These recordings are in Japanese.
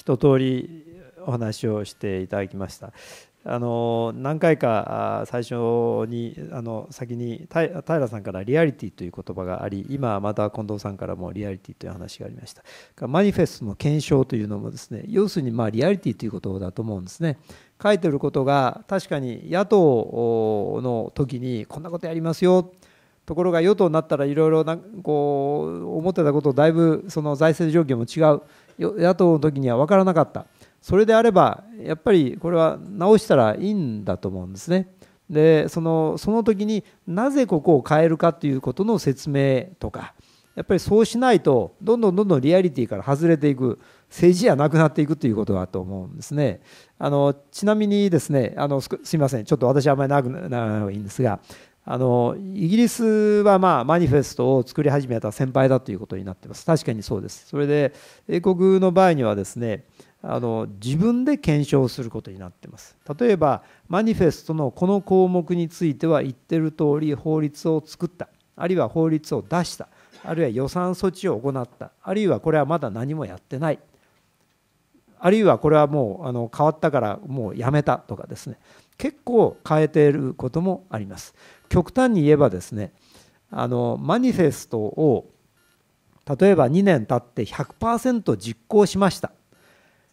一通りお話をしていただきました。あの何回か最初にあの先に平さんからリアリティという言葉があり今また近藤さんからもリアリティという話がありましたマニフェストの検証というのもですね要するにまあリアリティということだと思うんですね書いてることが確かに野党の時にこんなことやりますよところが与党になったらいろいろ思ってたことをだいぶその財政状況も違う野党の時には分からなかったそれであればやっぱりこれは直したらいいんだと思うんですね。でそのその時になぜここを変えるかということの説明とかやっぱりそうしないとどんどんどんどんリアリティから外れていく政治はなくなっていくということだと思うんですね。あのちなみにですねあのすみませんちょっと私あんまり長くならない方がいいんですがあのイギリスは、まあ、マニフェストを作り始めた先輩だということになってます確かにそうですそれで英国の場合にはですねあの自分で検証することになってます例えばマニフェストのこの項目については言ってる通り法律を作ったあるいは法律を出したあるいは予算措置を行ったあるいはこれはまだ何もやってないあるいはこれはもうあの変わったからもうやめたとかですね結構変えていることもあります。極端に言えばですねあのマニフェストを例えば2年経って100%実行しました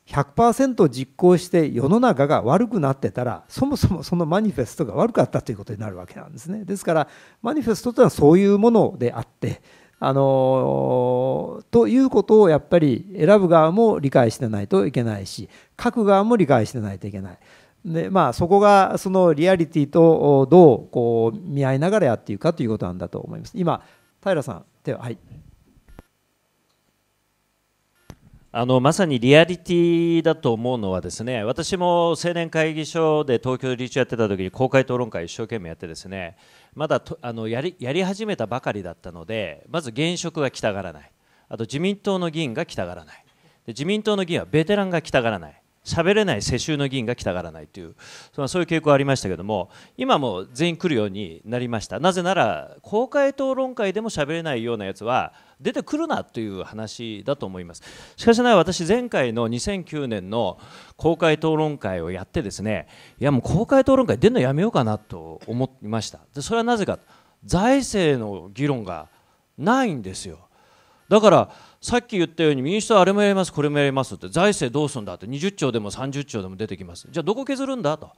100%実行して世の中が悪くなってたらそもそもそのマニフェストが悪かったということになるわけなんですねですからマニフェストというのはそういうものであってあのということをやっぱり選ぶ側も理解してないといけないし書く側も理解してないといけないでまあ、そこがそのリアリティとどうこう見合いながらやっていくかということなんだと思います。今平さん手は、はい、あのまさにリアリティだと思うのはですね私も青年会議所で東京で理事やってた時に公開討論会一生懸命やってですねまだとあのやりやり始めたばかりだったのでまず現職が来たがらないあと自民党の議員が来たがらないで自民党の議員はベテランが来たがらない喋れない世襲の議員が来たがらないというそういう傾向がありましたけども今も全員来るようになりましたなぜなら公開討論会でも喋れないようなやつは出てくるなという話だと思いますしかしながら私前回の2009年の公開討論会をやってですねいやもう公開討論会出るのやめようかなと思いましたでそれはなぜか財政の議論がないんですよだからさっき言ったように民主党あれもやりますこれもやりますって財政どうするんだって20兆でも30兆でも出てきますじゃあどこ削るんだと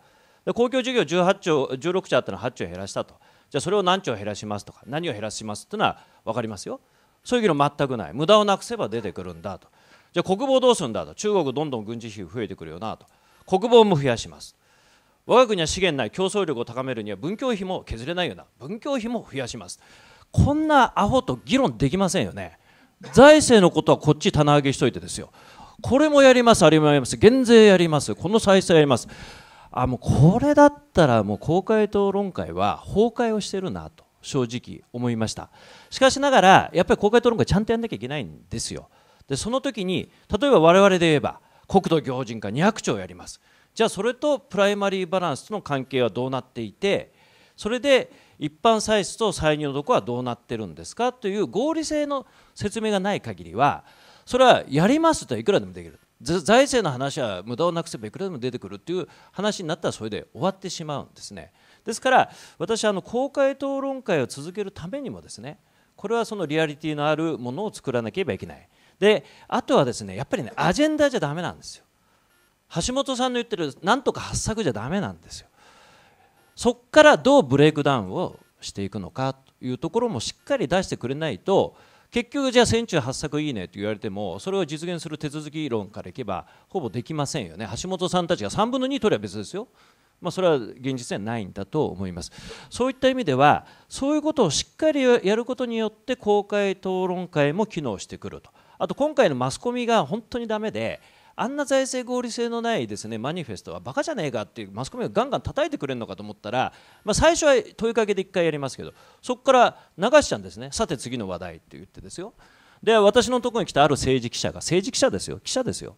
で公共事業18兆16兆あったのは8兆減らしたとじゃあそれを何兆減らしますとか何を減らしますっていうのは分かりますよそういう議論全くない無駄をなくせば出てくるんだとじゃあ国防どうするんだと中国どんどん軍事費増えてくるよなと国防も増やします我が国は資源ない競争力を高めるには文教費も削れないような文教費も増やしますこんなアホと議論できませんよね財政のことはこっち棚上げしといてですよこれもやりますあれもやります減税やりますこの再生やりますあもうこれだったらもう公開討論会は崩壊をしてるなと正直思いましたしかしながらやっぱり公開討論会ちゃんとやんなきゃいけないんですよでその時に例えば我々で言えば国土強靭化200兆やりますじゃあそれとプライマリーバランスとの関係はどうなっていてそれで一般歳出と歳入のとこはどうなってるんですかという合理性の説明がない限りはそれはやりますといくらでもできる財政の話は無駄をなくせばいくらでも出てくるという話になったらそれで終わってしまうんですねですから私はあの公開討論会を続けるためにもですねこれはそのリアリティのあるものを作らなければいけないであとはですねやっぱりねアジェンダじゃだめなんですよ橋本さんの言ってるなんとか発作じゃだめなんですよそこからどうブレイクダウンをしていくのかというところもしっかり出してくれないと結局じゃあ千中八作いいねと言われてもそれを実現する手続き論からいけばほぼできませんよね橋本さんたちが3分の2取れば別ですよまあ、それは現実にはないんだと思います。そういった意味では、そういうことをしっかりやることによって、公開討論会も機能してくると。あと今回のマスコミが本当にダメで、あんな財政合理性のないですねマニフェストはバカじゃねえかっていうマスコミがガンガン叩いてくれるのかと思ったら、まあ、最初は問いかけで1回やりますけどそこから流しちゃうんですねさて次の話題って言ってですよで私のところに来たある政治記者が政治記者ですよ記者ですよ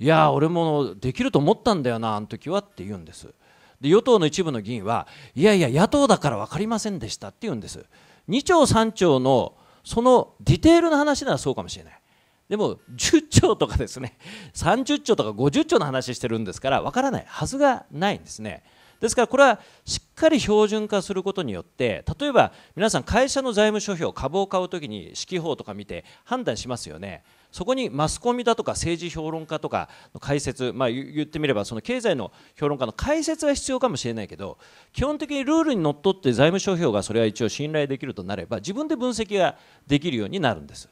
いや俺もできると思ったんだよなあの時はって言うんですで与党の一部の議員はいやいや野党だから分かりませんでしたって言うんです2兆3兆のそのディテールの話ならそうかもしれないでも10兆とかですね30 兆とか50兆の話してるんですからわからないはずがないんですね。ですからこれはしっかり標準化することによって例えば皆さん会社の財務諸表株を買うときに指揮法とか見て判断しますよね。そこにマスコミだとか政治評論家とかの解説、まあ、言ってみればその経済の評論家の解説は必要かもしれないけど基本的にルールにのっとって財務諸表がそれは一応信頼できるとなれば自分で分析ができるようになるんです。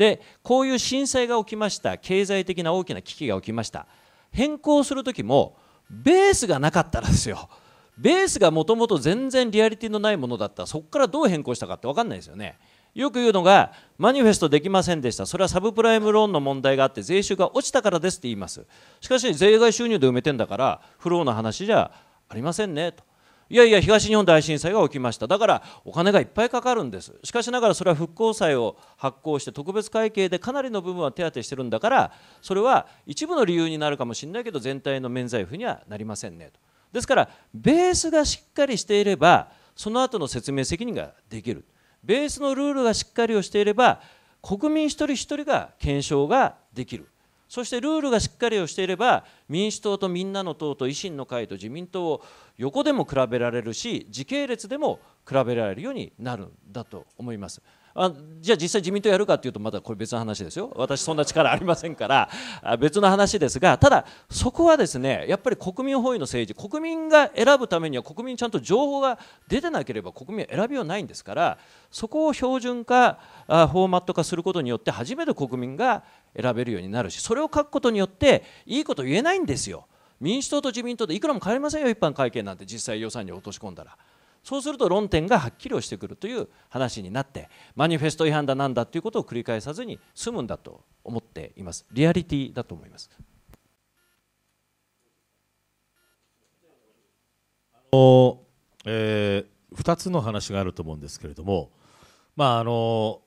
でこういう震災が起きました経済的な大きな危機が起きました変更する時もベースがなかったらですよベースがもともと全然リアリティのないものだったらそこからどう変更したかって分かんないですよねよく言うのがマニフェストできませんでしたそれはサブプライムローンの問題があって税収が落ちたからですって言いますしかし税外収入で埋めてんだからフローの話じゃありませんねといやいや東日本大震災が起きましただからお金がいっぱいかかるんですしかしながらそれは復興債を発行して特別会計でかなりの部分は手当てしてるんだからそれは一部の理由になるかもしれないけど全体の免罪符にはなりませんねとですからベースがしっかりしていればその後の説明責任ができるベースのルールがしっかりをしていれば国民一人一人が検証ができるそしてルールがしっかりをしていれば民主党とみんなの党と維新の会と自民党を横でも比べられるし時系列でも比べられるようになるんだと思います。あじゃあ実際自民党やるかというとまだこれ別の話ですよ私そんな力ありませんから別の話ですがただそこはですねやっぱり国民本位の政治国民が選ぶためには国民ちゃんと情報が出てなければ国民は選びようないんですからそこを標準化フォーマット化することによって初めて国民が選べるようになるしそれを書くことによっていいこと言えないんですよ民主党と自民党でいくらも変わりませんよ一般会計なんて実際予算に落とし込んだら。そうすると論点がはっきりをしてくるという話になってマニフェスト違反だなんだということを繰り返さずに済むんだと思っていますリアリティだと思いますお、えー、2つの話があると思うんですけれども、まあ、あの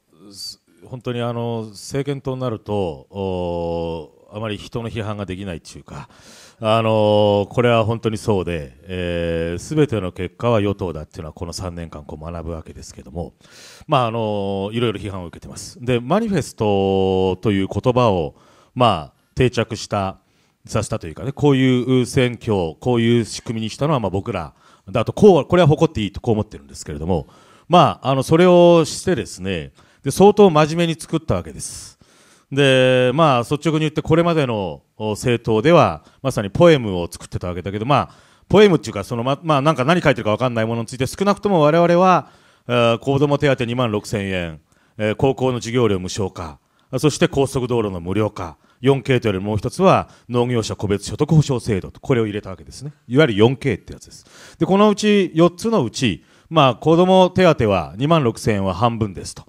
本当にあの政権党になるとあまり人の批判ができないというか。あのこれは本当にそうで、す、えー、べ、ての結果は与党だっていうのは、この3年間こう学ぶわけですけれども、まああのいろいろ批判を受けてます。で、マニフェストという言葉を、まあ、定着した、させたというかね、こういう選挙、こういう仕組みにしたのは、まあ僕ら、だと、こう、これは誇っていいとこう思ってるんですけれども、まあ、あの、それをしてですね、で、相当真面目に作ったわけです。で、まあ、率直に言ってこれまでの政党では、まさにポエムを作ってたわけだけど、まあ、ポエムっていうか、そのま、まあ、なんか何書いてるか分かんないものについて、少なくとも我々は、えー、子供手当2万6千円、えー、高校の授業料無償化、そして高速道路の無料化、4K というよりもう一つは農業者個別所得保障制度と、これを入れたわけですね。いわゆる 4K ってやつです。で、このうち4つのうち、まあ、子供手当は2万6千円は半分ですと。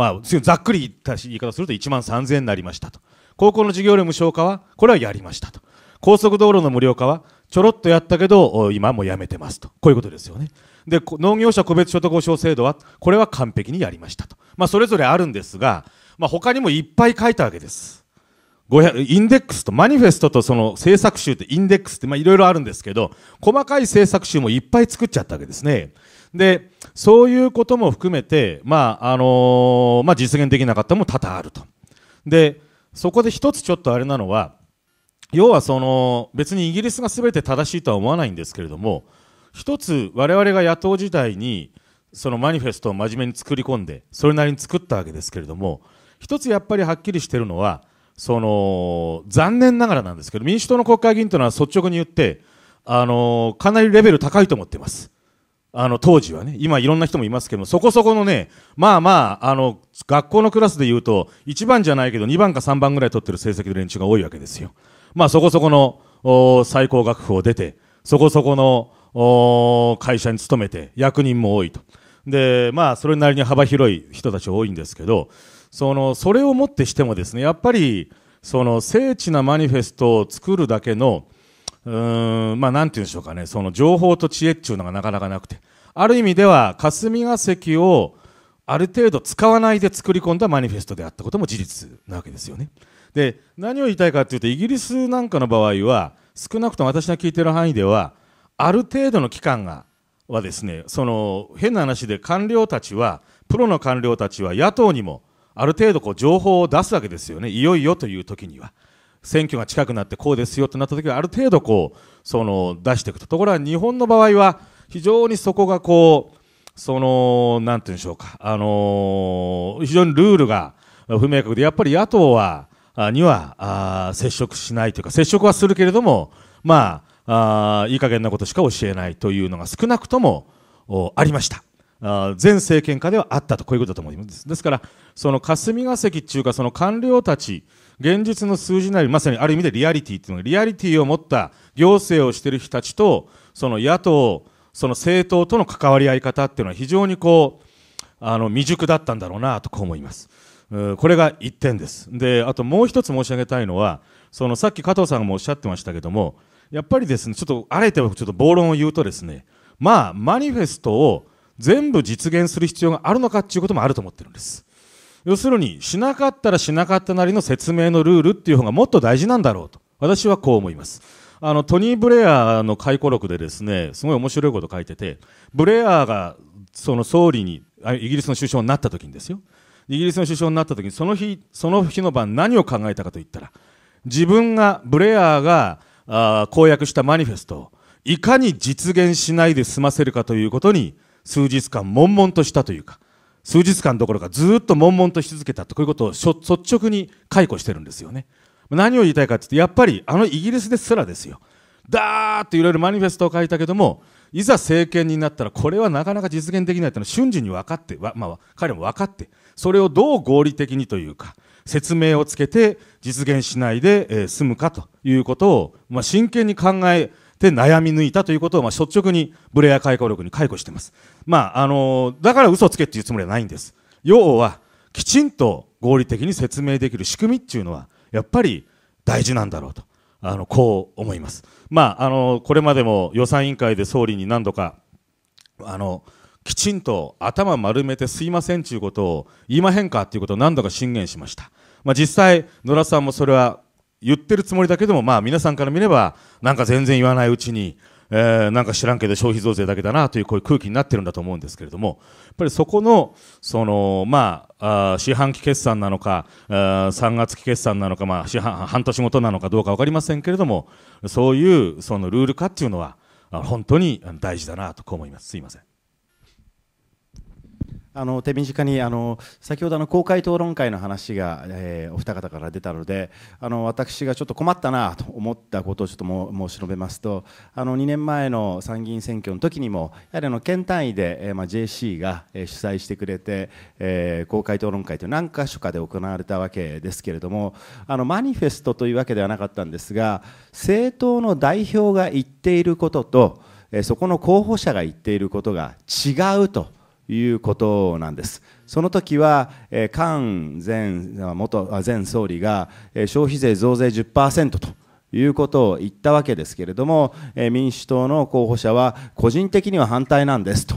まあ、ざっくり言った言い方すると1万3000円になりましたと。高校の授業料無償化は、これはやりましたと。高速道路の無料化は、ちょろっとやったけど、今もやめてますと。こういうことですよね。で、農業者個別所得保障制度は、これは完璧にやりましたと。まあ、それぞれあるんですが、まあ、他にもいっぱい書いたわけです。インデックスと、マニフェストとその政策集ってインデックスって、まあ、いろいろあるんですけど、細かい政策集もいっぱい作っちゃったわけですね。でそういうことも含めて、まああのー、まあ、実現できなかったも多々あるとでそこで一つちょっとあれなのは要はその別にイギリスが全て正しいとは思わないんですけれども一つ我々が野党時代にそのマニフェストを真面目に作り込んでそれなりに作ったわけですけれども一つやっぱりはっきりしているのはその残念ながらなんですけど民主党の国会議員というのは率直に言ってあのかなりレベル高いと思っています。あの当時はね、今いろんな人もいますけども、そこそこのね、まあまあ、あの、学校のクラスで言うと、1番じゃないけど2番か3番ぐらい取ってる成績の連中が多いわけですよ。まあそこそこの最高学府を出て、そこそこの会社に勤めて、役人も多いと。で、まあそれなりに幅広い人たち多いんですけど、その、それをもってしてもですね、やっぱり、その、精緻なマニフェストを作るだけの、うん、まあ、なんて言うんでしょうかね、その情報と知恵っていうのがなかなかなくて、ある意味では霞が関をある程度使わないで作り込んだマニフェストであったことも事実なわけですよね。で、何を言いたいかっていうと、イギリスなんかの場合は、少なくとも私が聞いてる範囲では、ある程度の期間が、はですね、その変な話で官僚たちは、プロの官僚たちは野党にもある程度こう情報を出すわけですよね、いよいよという時には。選挙が近くなってこうですよとなった時はある程度こうその出していくとところが日本の場合は非常にそこがこうそのなんていうんでしょうか、あの非常にルールが不明確でやっぱり野党はにはあ接触しないというか接触はするけれども、まあ、あいい加減なことしか教えないというのが少なくともありました。前政権下ではあったとこういうことだと思います。ですから、その霞が関っていうか、その官僚たち現実の数字なり、まさにある意味でリアリティっていうのが、リアリティを持った行政をしている人たちと、その野党、その政党との関わり合い方っていうのは非常にこう、あの、未熟だったんだろうなとこう思います。これが1点です。で、あともう一つ申し上げたいのは、そのさっき加藤さんもおっしゃってましたけども、やっぱりですね、ちょっとあえてちょっと暴論を言うとですね、まあ、マニフェストを全部実現する必要があるのかっていうこともあると思ってるんです。要するにしなかったらしなかったなりの説明のルールっていう方がもっと大事なんだろうと私はこう思いますあのトニー・ブレアの回顧録でですねすごい面白いこと書いててブレアがその総理にイギリスの首相になった時にですよイギリスの首相になった時にその日その日の晩何を考えたかといったら自分がブレアがあ公約したマニフェストをいかに実現しないで済ませるかということに数日間悶々としたというか数日間どころかずっと悶々とし続けたとこういうことを率直に解雇してるんですよね何を言いたいかって言ってやっぱりあのイギリスですらですよだーっといろいろマニフェストを書いたけどもいざ政権になったらこれはなかなか実現できないというのは瞬時に分かって、まあ、彼も分かってそれをどう合理的にというか説明をつけて実現しないで済むかということを、真剣に考えで悩み抜いたということを、まあ、率直にブレア解雇力に解雇してます。まあ、あのだから嘘つけっていうつもりはないんです。要は、きちんと合理的に説明できる仕組みっていうのは、やっぱり大事なんだろうと、あのこう思います。まあ、あのこれまでも予算委員会で総理に何度か、あのきちんと頭丸めてすいませんということを言いまへんかということを何度か進言しました。まあ、実際、野良さんもそれは言ってるつもりだけども、まあ皆さんから見れば、なんか全然言わないうちに、えー、なんか知らんけど消費増税だけだなというこういう空気になってるんだと思うんですけれども、やっぱりそこの、その、まあ、あ四半期決算なのか、あ3月期決算なのか、まあ、四半、半年ごとなのかどうかわかりませんけれども、そういう、そのルール化っていうのは、本当に大事だなとこう思います。すいません。あの手短にあの先ほどの公開討論会の話が、えー、お二方から出たのであの私がちょっと困ったなと思ったことをちょっと申し述べますとあの2年前の参議院選挙の時にもやはりあの県単位で、えーま JC が、主催してくれて、えー、公開討論会という何か所かで行われたわけですけれどもあのマニフェストというわけではなかったんですが政党の代表が言っていることと、えー、そこの候補者が言っていることが違うと。いうことなんですその時は、えー、前元前総理が、え消費税増税10%ということを言ったわけですけれども、え民主党の候補者は個人的には反対なんですと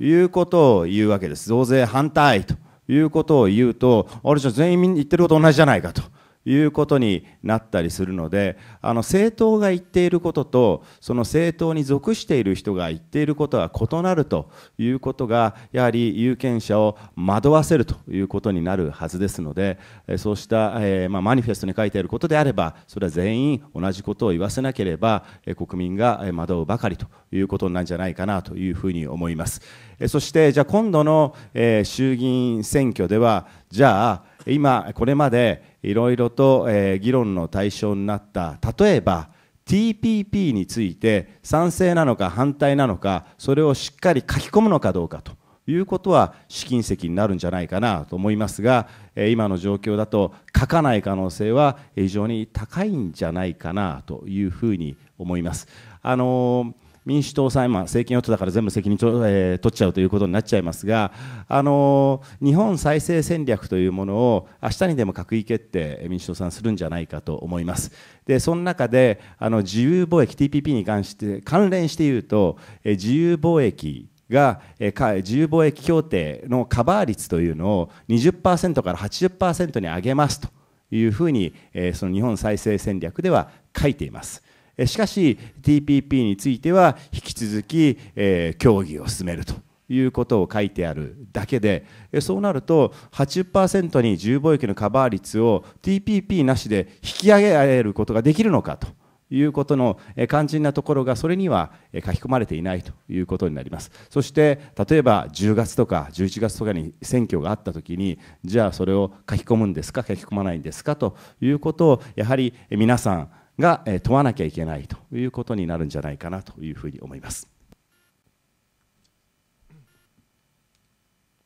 いうことを言うわけです増税反対ということを言うとあれじゃ全員言ってること同じじゃないかと。いうことになったりするのであの政党が言っていることとその政党に属している人が言っていることは異なるということがやはり有権者を惑わせるということになるはずですのでそうした、えー、まあ、マニフェストに書いてあることであればそれは全員同じことを言わせなければ国民が惑うばかりということなんじゃないかなというふうに思います。そしてじゃあ今度の、え衆議院選挙ではじゃあ今これまでいろいろと、えー、議論の対象になった例えば TPP について賛成なのか反対なのかそれをしっかり書き込むのかどうかということは試金石になるんじゃないかなと思いますが今の状況だと書かない可能性は非常に高いんじゃないかなというふうに思います。あの民主党さん、今、政権与党だから全部責任と、えー、取っちゃうということになっちゃいますが、あのー、日本再生戦略というものを、明日にでも閣議決定、民主党さん、するんじゃないかと思います。で、その中で、あの自由貿易、TPP に関して、関連して言うと、えー、自由貿易が自由貿易協定のカバー率というのを20%から80%に上げますというふうにその日本再生戦略では書いています。しかし TPP については引き続き、えー、協議を進めるということを書いてあるだけでそうなると80%に重貿易のカバー率を TPP なしで引き上げられることができるのかということの肝心なところがそれには書き込まれていないということになりますそして例えば10月とか11月とかに選挙があった時にじゃあそれを書き込むんですか書き込まないんですかということをやはり皆さんが問わなきゃいけないということになるんじゃないかなというふうに思います。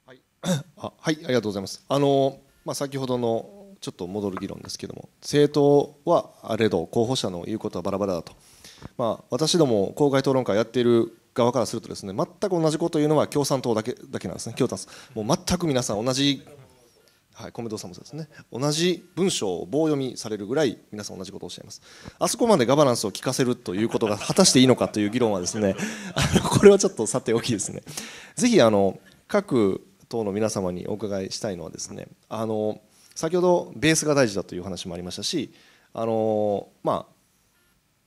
はい、あはい、ありがとうございます。あのまあ、先ほどのちょっと戻る議論ですけども政党はあれど候補者の言うことはバラバラだと、まあ、私ども公開討論会やっている側からするとですね全く同じことを言うのは共産党だけだけなんですね共産もう全く皆さん同じはい、米堂さんもそうですね同じ文章を棒読みされるぐらい皆さん同じことをおっしゃいますあそこまでガバナンスを聞かせるということが果たしていいのかという議論はですね あのこれはちょっとさておきですねぜひあの各党の皆様にお伺いしたいのはですねあの先ほどベースが大事だという話もありましたしあの、まあ、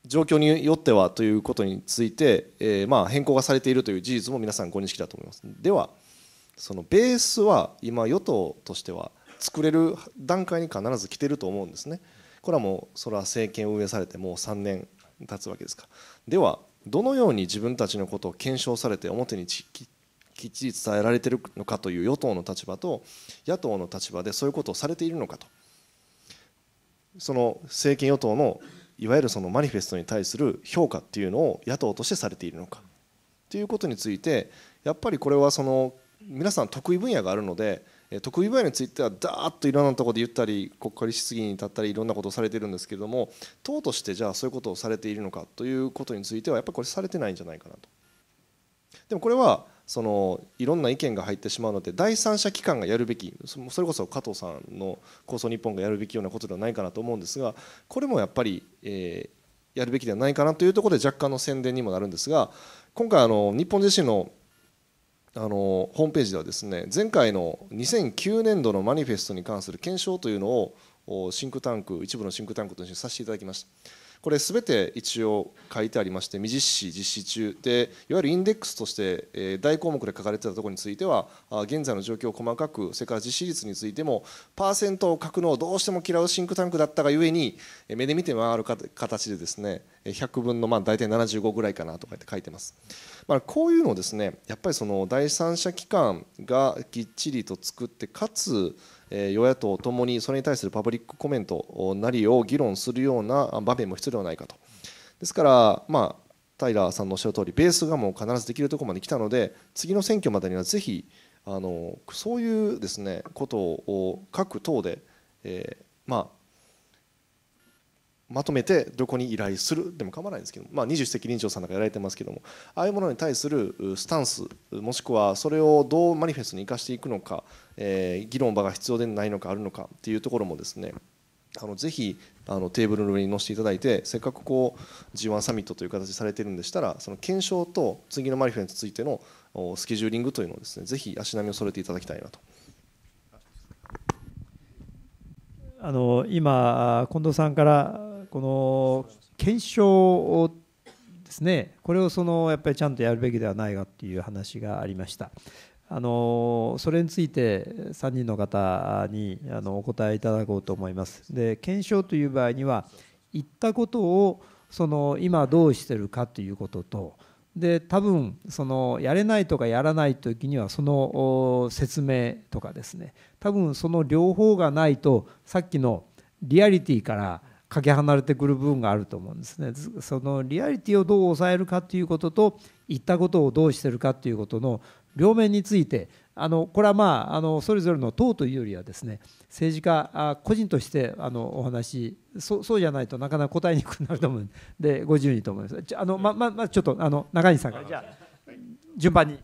状況によってはということについて、えー、まあ変更がされているという事実も皆さんご認識だと思います。ではそのベースは今与党としては作れる段階に必ず来てると思うんですね。これはもうそれは政権運営されてもう3年経つわけですか。ではどのように自分たちのことを検証されて表にきっちり伝えられているのかという与党の立場と野党の立場でそういうことをされているのかとその政権与党のいわゆるそのマニフェストに対する評価っていうのを野党としてされているのかということについてやっぱりこれはその皆さん得意分野があるので得意分野についてはだーっといろんなところで言ったり国会質疑に立ったりいろんなことをされてるんですけれども党としてじゃあそういうことをされているのかということについてはやっぱりこれされてないんじゃないかなと。でもこれはそのいろんな意見が入ってしまうので第三者機関がやるべきそれこそ加藤さんの構想日本がやるべきようなことではないかなと思うんですがこれもやっぱり、えー、やるべきではないかなというところで若干の宣伝にもなるんですが今回あの日本自身のあのホームページではですね前回の2009年度のマニフェストに関する検証というのをシンクタンク一部のシンクタンクとしてさせていただきましたこれすべて一応書いてありまして未実施実施中でいわゆるインデックスとして大項目で書かれてたところについては現在の状況を細かくそれから実施率についてもパーセントを書くのをどうしても嫌うシンクタンクだったがゆえに目で見て回る形でですね100分のまあ大体75ぐらいかなとかって書いてます。まあ、こういうのをですねやっぱりその第三者機関がきっちりと作ってかつ与野党ともにそれに対するパブリックコメントなりを議論するような場面も必要ではないかと。ですから、まあ、平さんのおっしゃる通りベースがもう必ずできるところまで来たので次の選挙までにはぜひあのそういうですねことを各党で、えー、まあまとめてどこに依頼するでも構わないんですけど、まあ、二十世紀臨場さんなんかやられてますけどもああいうものに対するスタンスもしくはそれをどうマニフェストに生かしていくのか、えー、議論場が必要でないのかあるのかっていうところもですねあのぜひあのテーブルの上に載せていただいてせっかくこう G1 サミットという形されてるんでしたらその検証と次のマニフェスについてのスケジューリングというのをですねぜひ足並みを揃えていただきたいなと。あの今近藤さんからこの検証をですねこれをそのやっぱりちゃんとやるべきではないかっていう話がありましたあのそれについて3人の方にあのお答えいただこうと思いますで検証という場合には言ったことをその今どうしてるかということとで多分そのやれないとかやらない時にはその説明とかですね多分その両方がないとさっきのリアリティからかけ離れてくる部分があると思うんですねそのリアリティをどう抑えるかということと言ったことをどうしてるかということの両面についてあのこれはまああのそれぞれの党というよりはですね政治家あ個人としてあのお話そそうじゃないとなかなか答えにくくなると思うんで自由にと思いますあのまままちょっとあの中西さんからじゃあ順番に。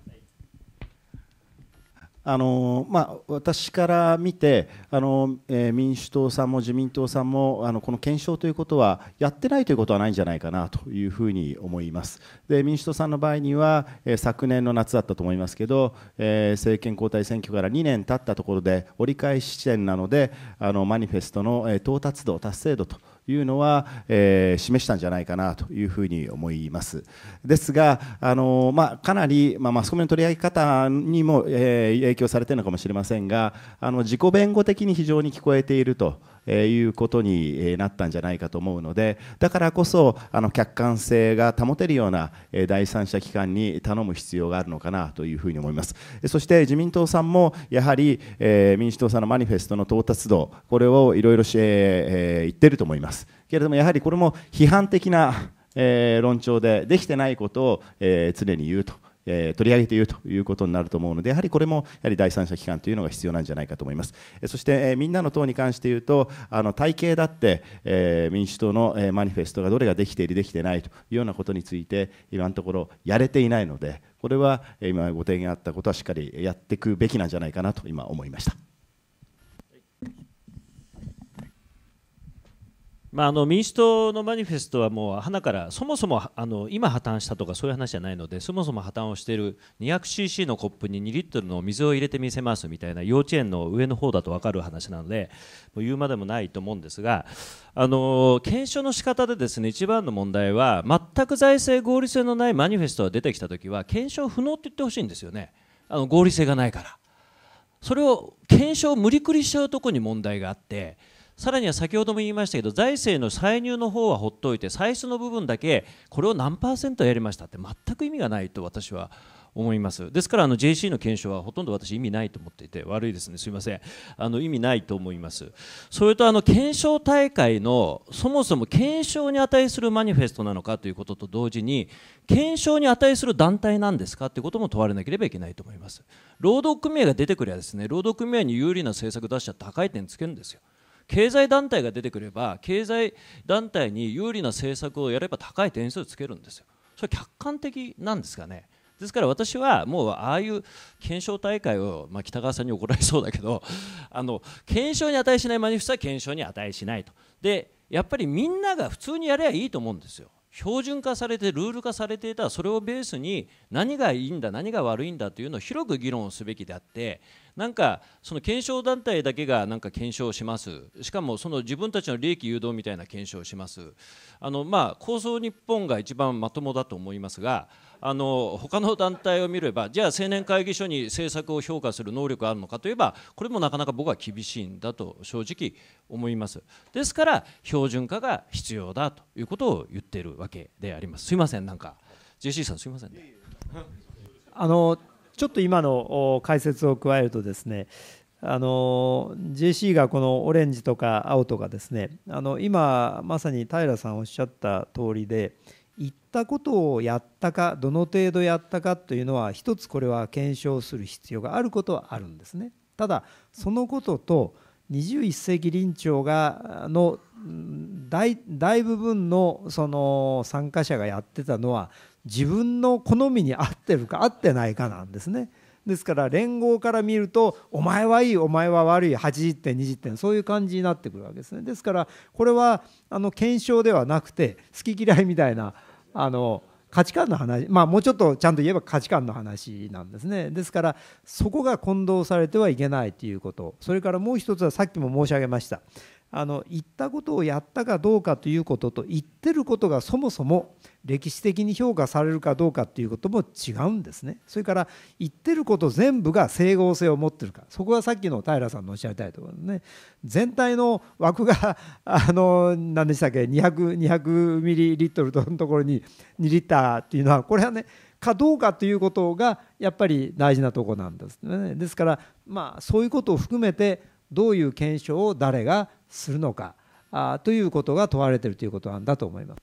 あのまあ、私から見てあの、えー、民主党さんも自民党さんもあのこの検証ということはやってないということはないんじゃないかなというふうに思いますで民主党さんの場合には、えー、昨年の夏だったと思いますけど、えー、政権交代選挙から2年経ったところで折り返し地点なのであのマニフェストの、え到達度達成度というのは、えー、示したんじゃないかなというふうに思います。ですが、あのまあ、かなり、まあ、マスコミの取り上げ方にも、えー、影響されているのかもしれませんがあの自己弁護的に非常に聞こえていると。えいうことになったんじゃないかと思うのでだからこそあの客観性が保てるような第三者機関に頼む必要があるのかなというふうに思いますそして自民党さんもやはり、え民主党さんのマニフェストの到達度これをいろいろ言ってると思いますけれどもやはりこれも批判的なえ論調でできてないことを、え常に言うとえ取り上げているということになると思うので、やはりこれもやはり第三者機関というのが必要なんじゃないかと思います。そして、えみんなの党に関して言うと、あの体系だって、え民主党の、えマニフェストがどれができている、できてないというようなことについて、今のところやれていないので、これは今ご提言あったことはしっかりやっていくべきなんじゃないかなと今思いました。まあ、あの民主党のマニフェストはもう花からそもそもあの今破綻したとかそういう話じゃないのでそもそも破綻をしている 200cc のコップに2リットルの水を入れてみせますみたいな幼稚園の上の方だと分かる話なのでもう言うまでもないと思うんですがあの検証の仕方でですね一番の問題は全く財政合理性のないマニフェストが出てきた時は検証不能って言ってほしいんですよねあの合理性がないからそれを検証を無理くりしちゃうところに問題があって。さらには先ほども言いましたけど財政の歳入の方はほっといて歳出の部分だけこれを何パーセントやりましたって全く意味がないと私は思いますですからあの JC の検証はほとんど私意味ないと思っていて悪いですねすいませんあの意味ないと思いますそれとあの検証大会のそもそも検証に値するマニフェストなのかということと同時に検証に値する団体なんですかということも問われなければいけないと思います労働組合が出てくればですね労働組合に有利な政策出しちゃって高い点つけるんですよ経済団体が出てくれば経済団体に有利な政策をやれば高い点数をつけるんですよ。それ客観的なんですかね。ですから私はもうああいう検証大会を、まあ、北川さんに怒られそうだけど あの検証に値しないマニフェストは検証に値しないとでやっぱりみんなが普通にやればいいと思うんですよ標準化されてルール化されていたそれをベースに何がいいんだ何が悪いんだというのを広く議論をすべきであってなんかその検証団体だけがなんか検証しますしかもその自分たちの利益誘導みたいな検証をしますあのまあ構想日本が一番まともだと思いますがあの他の団体を見ればじゃあ青年会議所に政策を評価する能力があるのかといえばこれもなかなか僕は厳しいんだと正直思いますですから標準化が必要だということを言っているわけでありますすいませんなんか JC さんすいませんね あのちょっと今の解説を加えるとですねあの JC がこのオレンジとか青とかですねあの今まさに平さんおっしゃった通りで言ったことをやったかどの程度やったかというのは一つこれは検証する必要があることはあるんですね。ただそのことと21世紀臨調がの大大部分のその参加者がやってたのは自分の好みに合ってるか合ってないかなんですね。ですから連合から見るとお前はいいお前は悪い80点20点そういう感じになってくるわけですねですからこれはあの検証ではなくて好き嫌いみたいなあの価値観の話まあもうちょっとちゃんと言えば価値観の話なんですねですからそこが混同されてはいけないということそれからもう一つはさっきも申し上げましたあの言ったことをやったかどうかということと言ってることがそもそも歴史的に評価されるかどうかということも違うんですねそれから言ってること全部が整合性を持ってるかそこがさっきの平さんのおっしゃりたいところね全体の枠が あの何でしたっけ200 200ミリリットルのところに2リッターっていうのはこれはねかどうかということがやっぱり大事なとこなんですね。ですからまあそういうことを含めてどういう検証を誰がするのかあということが問われているということなんだと思います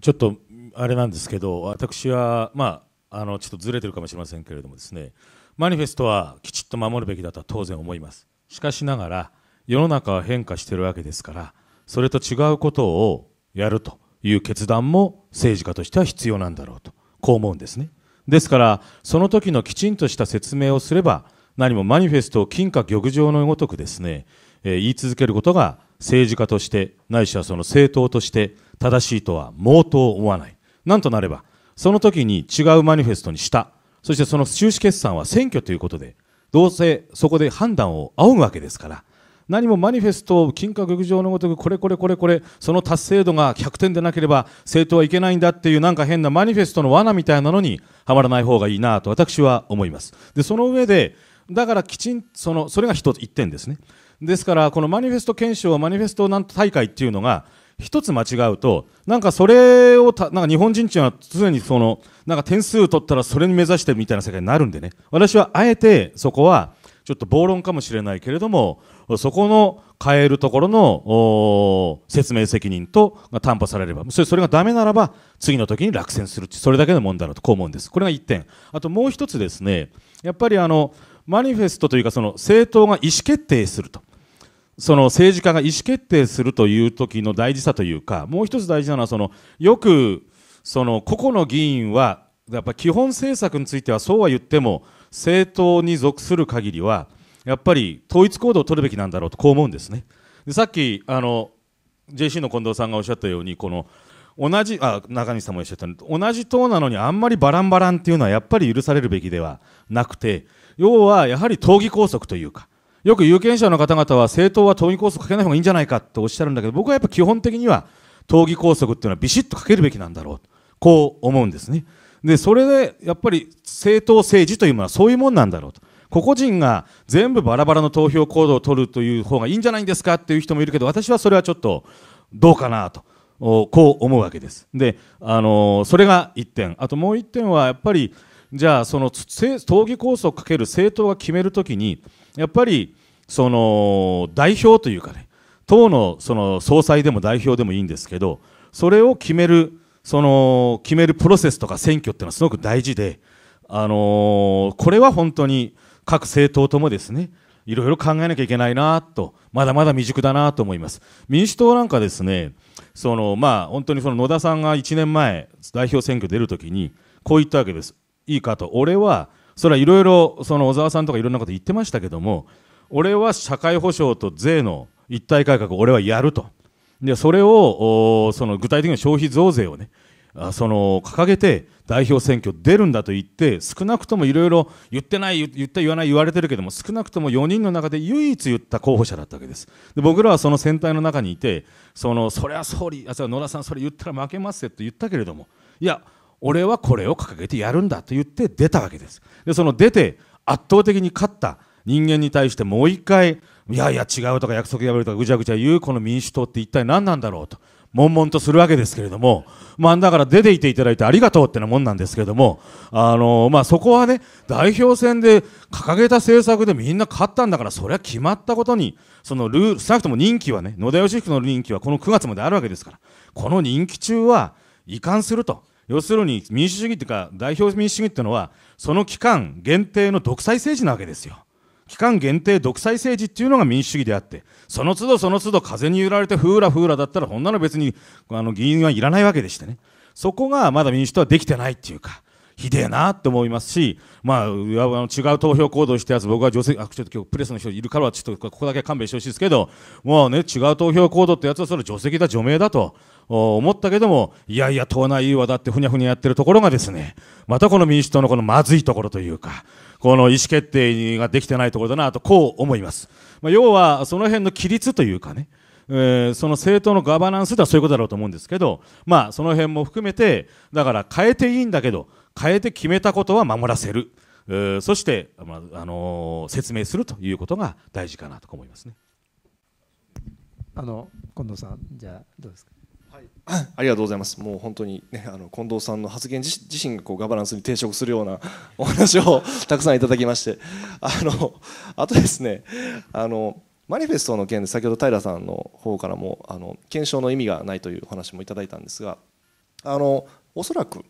ちょっとあれなんですけど私は、まあ、あのちょっとずれてるかもしれませんけれどもですねマニフェストはきちっと守るべきだとは当然思いますしかしながら世の中は変化してるわけですからそれと違うことをやるという決断も政治家としては必要なんだろうとこう思うんですねですからその時のきちんとした説明をすれば何もマニフェストを金貨玉状のごとくですね、えー、言い続けることが政治家としてないしはその政党として正しいとは毛頭思わないなんとなればその時に違うマニフェストにしたそしてその収支決算は選挙ということでどうせそこで判断を仰ぐわけですから何もマニフェストを金貨玉状のごとくこれこれこれこれその達成度が100点でなければ政党はいけないんだっていうなんか変なマニフェストの罠みたいなのにはまらない方がいいなと私は思いますでその上でだからきちんそのそれが一つ一点ですねですからこのマニフェスト検証マニフェストなん大会っていうのが一つ間違うとなんかそれをたなんか日本人っていうのは常にそのなんか点数取ったらそれに目指してみたいな世界になるんでね私はあえてそこはちょっと暴論かもしれないけれどもそこの変えるところの説明責任とが担保されればそれそれがダメならば次の時に落選するそれだけの問題だとこう思うんですこれが1点あともう1つですねやっぱりあのマニフェストというかその政党が意思決定すると。その政治家が意思決定するという時の大事さというか、もう一つ大事なのはその、よくその個々の議員は、やっぱ基本政策についてはそうは言っても、政党に属する限りは、やっぱり統一行動を取るべきなんだろうと、こう思うんですね。でさっきあの JC の近藤さんがおっしゃったように、この同じあ中西さんもおっしゃった同じ党なのにあんまりバランバランっていうのはやっぱり許されるべきではなくて要はやはり党議拘束というかよく有権者の方々は政党は党議拘束かけない方がいいんじゃないかとおっしゃるんだけど僕はやっぱ基本的には党議拘束っていうのはビシッとかけるべきなんだろうこう思うんですね。でそれでやっぱり政党政治というものはそういうもんなんだろうと。個々人が全部バラバラの投票行動を取るという方がいいんじゃないんですかっていう人もいるけど私はそれはちょっとどうかなとこう思うわけです。で、あのそれが1点あともう1点はやっぱりじゃあその闘議構想をかける政党が決めるときにやっぱりその代表というかね党のその総裁でも代表でもいいんですけどそれを決めるその決めるプロセスとか選挙っていうのはすごく大事で、あのこれは本当に各政党ともですねいろいろ考えなきゃいけないなとまだまだ未熟だなと思います民主党なんかですねそのまあ本当にその野田さんが1年前代表選挙出るときにこう言ったわけですいいかと俺はそれはいろいろその小沢さんとかいろんなこと言ってましたけども俺は社会保障と税の一体改革を俺はやるとでそれをその具体的な消費増税をねその掲げて代表選挙出るんだと言って少なくともいろいろ言ってない言った言わない言われてるけども少なくとも4人の中で唯一言った候補者だったわけですで僕らはその選対の中にいてそのそれは総理野田さんそれ言ったら負けますよと言ったけれどもいや俺はこれを掲げてやるんだと言って出たわけですでその出て圧倒的に勝った人間に対してもう一回いやいや違うとか約束破るとかぐちゃぐちゃ言うこの民主党って一体何なんだろうと悶々とするわけですけれども、まあ、だから出ていていただいてありがとうってなもんなんですけれども、あのまあ、そこはね、代表選で掲げた政策でみんな勝ったんだから、それは決まったことに、そのルー少なくとも任期はね、野田義彦の任期はこの9月まであるわけですから、この任期中は移管すると。要するに民主主義というか代表民主主義というのはその期間限定の独裁政治なわけですよ。期間限定独裁政治っていうのが民主主義であって、その都度その都度風に揺られてふうらふうらだったら、こんなの別にあの議員はいらないわけでしてね。そこがまだ民主党はできてないっていうか、ひでえなって思いますし、まあ、違う投票行動したやつ、僕は女性、あ、ちょっと今日プレスの人いるからは、ちょっとここだけ勘弁してほしいですけど、もうね、違う投票行動ってやつはそれ除籍だ、除名だと思ったけども、いやいや、党内融和だってふにゃふにゃやってるところがですね、またこの民主党のこのまずいところというか、この意思決定ができてないところだなとこう思います。まあ、要はその辺の規律というかね、えー、その政党のガバナンスではそういうことだろうと思うんですけど、まあ、その辺も含めてだから変えていいんだけど変えて決めたことは守らせる、えー、そして、まああのー、説明するということが大事かなと思いますね。あの近藤さんじゃあどうですかありがとうございます。もう本当にね、あの近藤さんの発言自身がこうガバナンスに抵触するような お話をたくさんいただきまして、あのあとですね、あのマニフェストの件で先ほど平さんの方からもあの検証の意味がないというお話もいただいたんですが、あのおそらく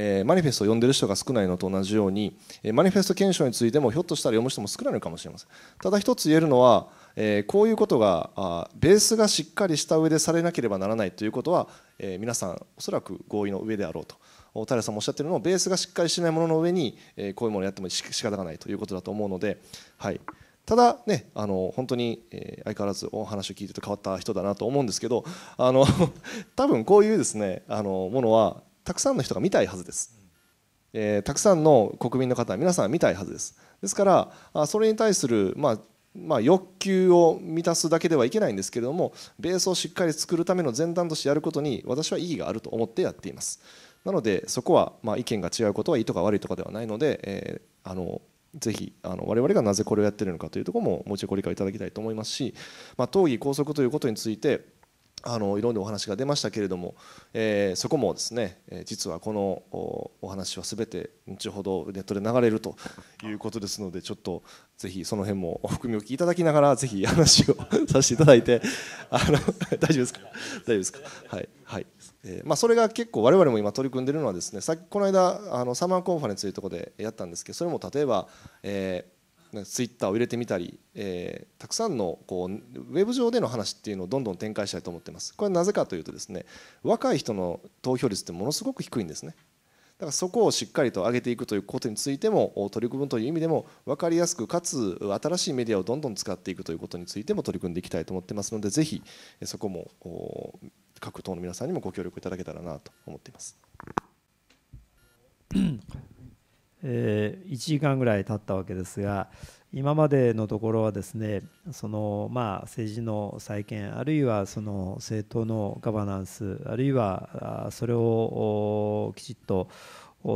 えー、マニフェストを読んでる人が少ないのと同じように、えー、マニフェスト検証についてもひょっとしたら読む人も少ないのかもしれませんただ一つ言えるのは、えー、こういうことがあベースがしっかりした上でされなければならないということは、えー、皆さんおそらく合意の上であろうと平さんもおっしゃってるのをベースがしっかりしないものの上に、えー、こういうものをやっても仕方がないということだと思うので、はい、ただねあの本当に、えー、相変わらずお話を聞いてて変わった人だなと思うんですけどあの 多分こういうですねあのものはたくさんの人が見たいはずです、えー、たくさんの国民の方皆さん見たいはずですですからそれに対する、まあまあ、欲求を満たすだけではいけないんですけれどもベースをしっかり作るための前段としてやることに私は意義があると思ってやっていますなのでそこはま意見が違うことはいいとか悪いとかではないので、えー、あのぜひあの我々がなぜこれをやってるのかというところももう一度ご理解いただきたいと思いますし、まあ、議拘束ということについてあのいろんなお話が出ましたけれども、えー、そこもですね、えー、実はこのお話はすべて後ほどネットで流れると いうことですのでちょっとぜひその辺もお含みを聞いただきながらぜひ話を させていただいてあの 大丈夫ですか大丈夫ですかはいはい、えー、まあ、それが結構我々も今取り組んでいるのはですねさっきこの間あのサマーコンファレンスというところでやったんですけどそれも例えば、えーツイッターを入れてみたり、えー、たくさんのこうウェブ上での話っていうのをどんどん展開したいと思ってますこれはなぜかというとですね若い人の投票率ってものすごく低いんですねだからそこをしっかりと上げていくということについても取り組むという意味でも分かりやすくかつ新しいメディアをどんどん使っていくということについても取り組んでいきたいと思ってますのでぜひそこも各党の皆さんにもご協力いただけたらなと思っています。えー、1時間ぐらい経ったわけですが今までのところはですねその、まあ、政治の再建あるいはその政党のガバナンスあるいはそれをきちっと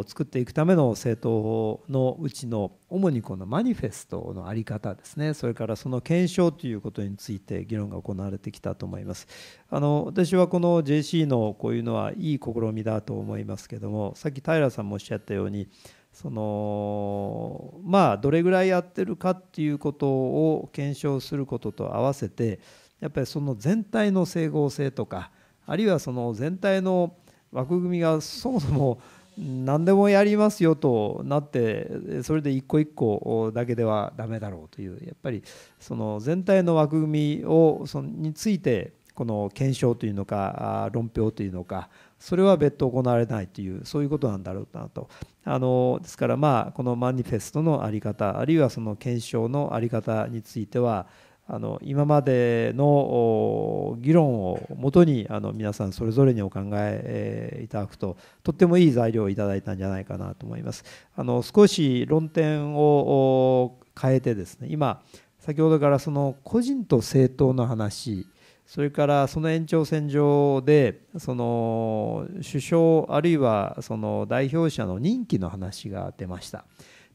作っていくための政党法のうちの主にこのマニフェストの在り方ですねそれからその検証ということについて議論が行われてきたと思いますあの私はこの JC のこういうのはいい試みだと思いますけどもさっき平さんもおっしゃったようにそのまあどれぐらいやってるかっていうことを検証することと合わせてやっぱりその全体の整合性とかあるいはその全体の枠組みがそもそも何でもやりますよとなってそれで一個一個だけではダメだろうというやっぱりその全体の枠組みをそについてこの検証というのか論評というのかそれは別途行われないというそういうことなんだろうなとあのですからまあこのマニフェストの在り方あるいはその検証の在り方についてはあの今までの議論をもとにあの皆さんそれぞれにお考えいただくととってもいい材料をいただいたんじゃないかなと思います。あの少し論点を変えてですね今先ほどからその個人と政党の話それからその延長線上でその首相あるいはその代表者の任期の話が出ました。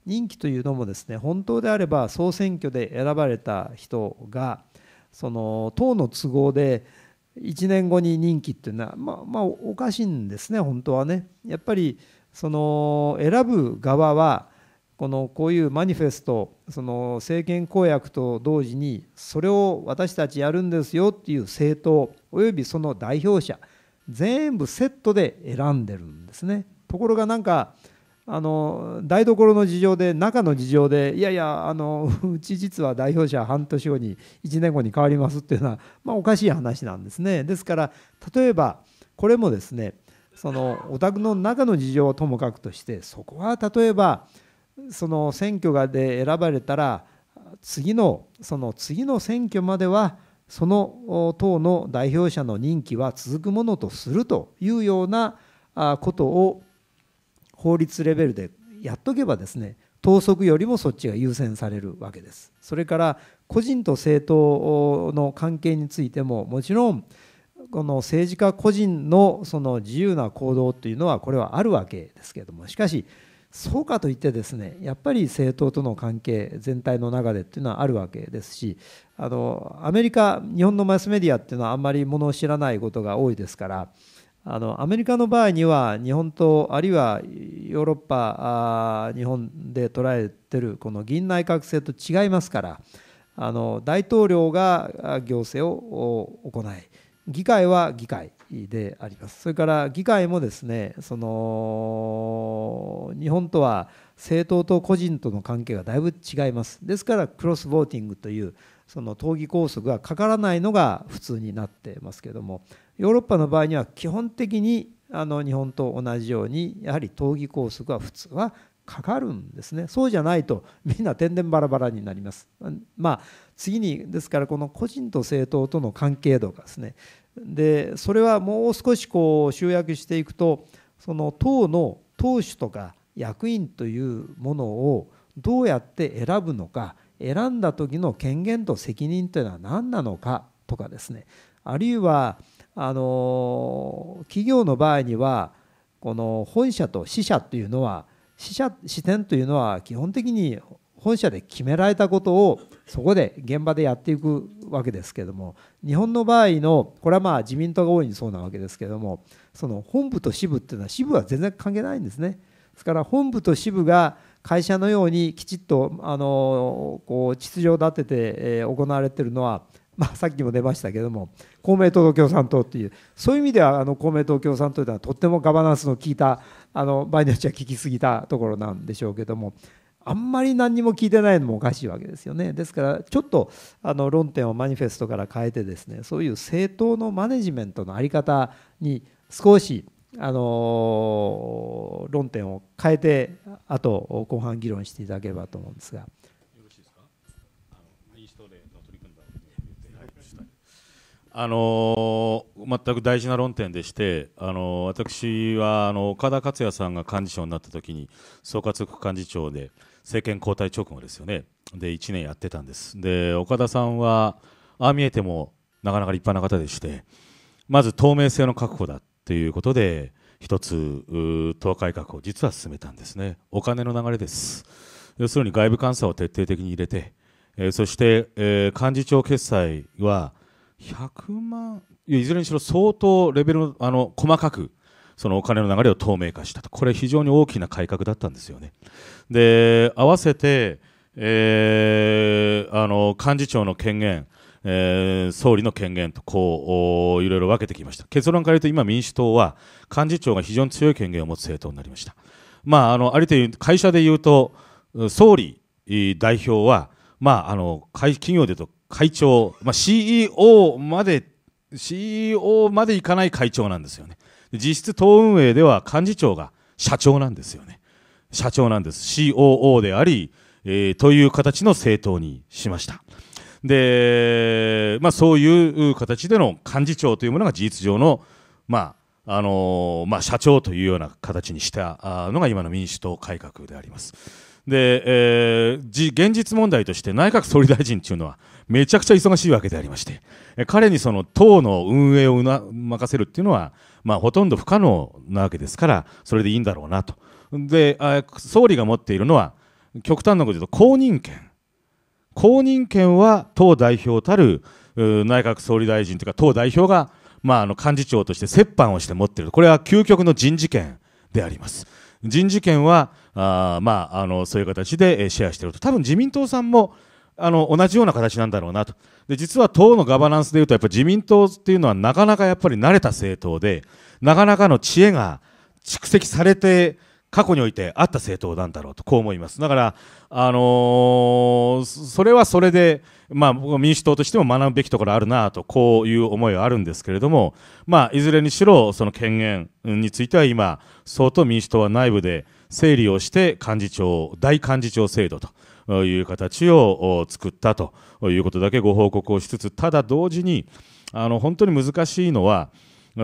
任期というのもですね本当であれば総選挙で選ばれた人がその党の都合で1年後に任期っていうのはまあまあおかしいんですね本当はね。やっぱりその選ぶ側はこのこういうマニフェストその政権公約と同時にそれを私たちやるんですよっていう政党およびその代表者全部セットで選んでるんですねところがなんかあの台所の事情で中の事情でいやいやあの うち実は代表者半年後に1年後に変わりますっていうのは、まあ、おかしい話なんですねですから例えばこれもですねそのお宅の中の事情はともかくとしてそこは例えばその選挙がで選ばれたら次のその次の選挙まではその党の代表者の任期は続くものとするというようなことを法律レベルでやっとけばですね党則よりもそっちが優先されるわけです。それから個人と政党の関係についてももちろんこの政治家個人のその自由な行動というのはこれはあるわけですけれどもしかしそうかといってですねやっぱり政党との関係全体の中でっていうのはあるわけですしあのアメリカ日本のマスメディアっていうのはあんまりものを知らないことが多いですからあのアメリカの場合には日本とあるいはヨーロッパ日本で捉えてるこの議院内閣制と違いますからあの大統領が行政を行い議会は議会でありますそれから議会もですねその日本とは政党と個人との関係がだいぶ違いますですからクロスボーティングというその党議拘束がかからないのが普通になってますけどもヨーロッパの場合には基本的にあの日本と同じようにやはり党議拘束は普通はかかるんですねそうじゃないとみんな天然バラバラになりますまあ次にですからこの個人と政党との関係とかですねでそれはもう少しこう集約していくとその党の党首とか役員というものをどうやって選ぶのか選んだ時の権限と責任というのは何なのかとかですねあるいはあの企業の場合にはこの本社と支社というのは支社支店というのは基本的に本社で決められたことをそこで現場でやっていくわけですけども日本の場合のこれはまあ自民党が大いにそうなわけですけどもその本部と支部っていうのは支部は全然関係ないんですね。ですから本部と支部が会社のようにきちっとあのこう秩序を立てて行われてるのはまあ、さっきも出ましたけども公明党と共産党というそういう意味ではあの公明党共産党というのはとってもガバナンスの効いたあの場合によっては効きすぎたところなんでしょうけどもあんまり何にも聞いてないのもおかしいわけですよねですからちょっとあの論点をマニフェストから変えてですねそういう政党のマネジメントの在り方に少しあの論点を変えてあと後半議論していただければと思うんですが。あの全く大事な論点でして、あの私はあの岡田克也さんが幹事長になったときに、総括副幹事長で、政権交代直後ですよねで1年やってたんですで岡田さんはああ見えてもなかなか立派な方でしてまず透明性の確保だということで一つ党改革を実は進めたんですねお金の流れです要するに外部監査を徹底的に入れて、えー、そして、えー、幹事長決済は100万いずれにしろ相当レベルのあの細かくそのお金の流れを透明化したとこれは非常に大きな改革だったんですよね。で合わせて、えー、あの幹事長の権限えー、総理の権限とこういろいろ分けてきました結論から言うと今、民主党は幹事長が非常に強い権限を持つ政党になりました、まあ、あのある程度会社で言うと総理代表は、まあ、あの企業で言うと会長、まあ、CEO まで CEO までいかない会長なんですよね。実質党運営では幹事長が社長なんですよね。社長なんです。COO であり、えー、という形の政党にしました。で、まあ、そういう形での幹事長というものが事実上の、まああのまあ、社長というような形にしたのが今の民主党改革であります。で、えー、現実問題として内閣総理大臣というのはめちゃくちゃ忙しいわけでありまして、彼にその党の運営を任せるっていうのは、まあ、ほとんど不可能なわけですから、それでいいんだろうなと。で、総理が持っているのは、極端なこと言うと公認権。公認権は党代表たる内閣総理大臣というか、党代表が、まあ、あの幹事長として折半をして持っている、これは究極の人事権であります。人事権はあまあ、あのそういう形でシェアしていると多分自民党さんもあの同じような形なんだろうなとで実は党のガバナンスでいうとやっぱ自民党っていうのはなかなかやっぱり慣れた政党でなかなかの知恵が蓄積されて過去においてあった政党なんだろうとこう思いますだから、あのー、それはそれで、まあ、民主党としても学ぶべきところあるなとこういう思いはあるんですけれども、まあ、いずれにしろその権限については今相当民主党は内部で整理をして幹事長大幹事長制度という形を作ったということだけご報告をしつつただ同時にあの本当に難しいのは